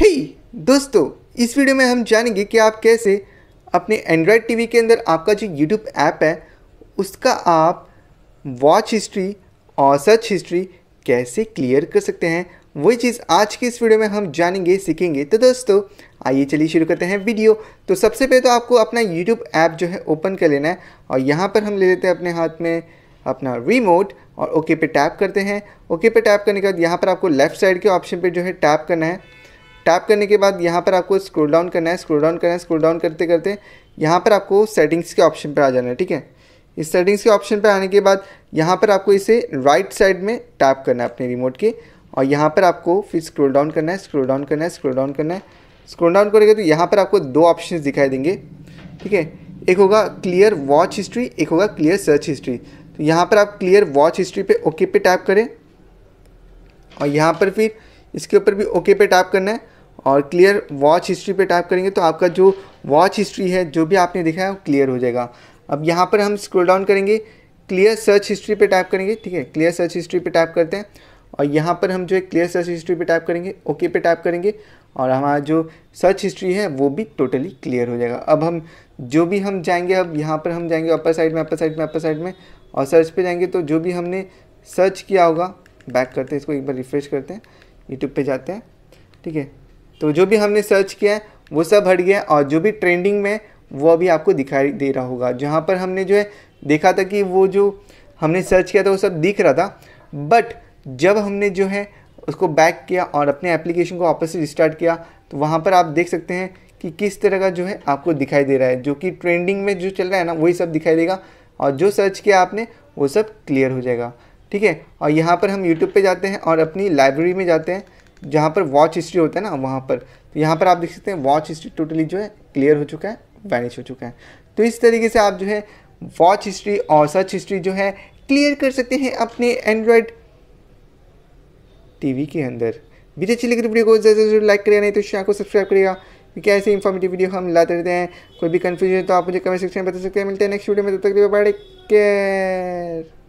हे hey, दोस्तों इस video में हम जानेंगे कि आप कैसे अपने एंड्रॉयड टीवी के अंदर आपका जो यूट्यूब ऐप है उसका आप वॉच हिस्ट्री और सर्च हिस्ट्री कैसे क्लियर कर सकते हैं वही चीज़ आज के इस वीडियो में हम जानेंगे सीखेंगे तो दोस्तों आइए चलिए शुरू करते हैं वीडियो तो सबसे पहले तो आपको अपना यूट्यूब ऐप जो है ओपन कर लेना है और यहाँ पर हम ले लेते हैं अपने हाथ में अपना रिमोट और ओके पे टैप करते हैं ओके पे टैप करने के बाद यहाँ पर आपको लेफ्ट साइड के ऑप्शन पे जो है टैप करना है टैप करने के बाद यहाँ पर आपको स्क्रोल डाउन करना है स्क्रोल डाउन करना है स्क्रोल डाउन करते करते यहाँ पर आपको सेटिंग्स के ऑप्शन पर आ जाना है ठीक है इस सेटिंग्स के ऑप्शन पर आने के बाद यहाँ पर आपको इसे राइट साइड में टैप करना है अपने रिमोट के और यहाँ पर आपको फिर स्क्रोल डाउन करना है स्क्रोल डाउन करना है स्क्रोल डाउन करना है स्क्रोल डाउन करेंगे तो यहाँ पर आपको दो ऑप्शन दिखाई देंगे ठीक है एक होगा क्लियर वॉच हिस्ट्री एक होगा क्लियर सर्च हिस्ट्री तो यहाँ पर आप क्लियर वॉच हिस्ट्री पे ओके पे टैप करें और यहाँ पर फिर इसके ऊपर भी ओके पे टैप करना है और क्लियर वॉच हिस्ट्री पे टाइप करेंगे तो आपका जो वॉच हिस्ट्री है जो भी आपने देखा है वो क्लियर हो जाएगा अब यहाँ पर हम स्क्रोल डाउन करेंगे क्लियर सर्च हिस्ट्री पे टाइप करेंगे ठीक है क्लियर सर्च हिस्ट्री पे टाइप करते हैं और यहाँ पर हम जो है क्लियर सर्च हिस्ट्री पे टाइप करेंगे ओके पे टाइप करेंगे और हमारा जो सर्च हिस्ट्री है वो भी टोटली क्लियर हो जाएगा अब हम जो भी हम जाएंगे अब यहाँ पर हम जाएंगे अपर साइड में अपर साइड में अपर साइड में और सर्च पे जाएंगे तो जो भी हमने सर्च किया होगा बैक करते हैं इसको एक बार रिफ्रेश करते हैं यूट्यूब पर जाते हैं ठीक है तो जो भी हमने सर्च किया है वो सब हट गया और जो भी ट्रेंडिंग में वो अभी आपको दिखाई दे रहा होगा जहाँ पर हमने जो है देखा था कि वो जो हमने सर्च किया था वो सब दिख रहा था बट जब हमने जो है उसको बैक किया और अपने एप्लीकेशन को वापस से रिस्टार्ट किया तो वहाँ पर आप देख सकते हैं कि किस तरह का जो है आपको दिखाई दे रहा है जो कि ट्रेंडिंग में जो चल रहा है ना वही सब दिखाई देगा और जो सर्च किया आपने वो सब क्लियर हो जाएगा ठीक है और यहाँ पर हम यूट्यूब पर जाते हैं और अपनी लाइब्रेरी में जाते हैं जहाँ पर वॉच हिस्ट्री होता है ना वहाँ पर तो यहाँ पर आप देख सकते हैं वॉच हिस्ट्री टोटली जो है क्लियर हो चुका है वैनिश हो चुका है तो इस तरीके से आप जो है वॉच हिस्ट्री और सर्च हिस्ट्री जो है क्लियर कर सकते हैं अपने एंड्रॉयड टीवी के अंदर वीडियो अच्छी लगी तो वीडियो को ज्यादा जरूर लाइक करेगा नहीं तो चैनल को सब्सक्राइब करेगा क्योंकि ऐसे इंफॉर्मेटिव वीडियो हम लाते रहते हैं कोई भी कन्फ्यूजन तो आप मुझे कमेंट सेक्शन में बता सकते हैं मिलते हैं नेक्स्ट वीडियो में तब तक बाय केयर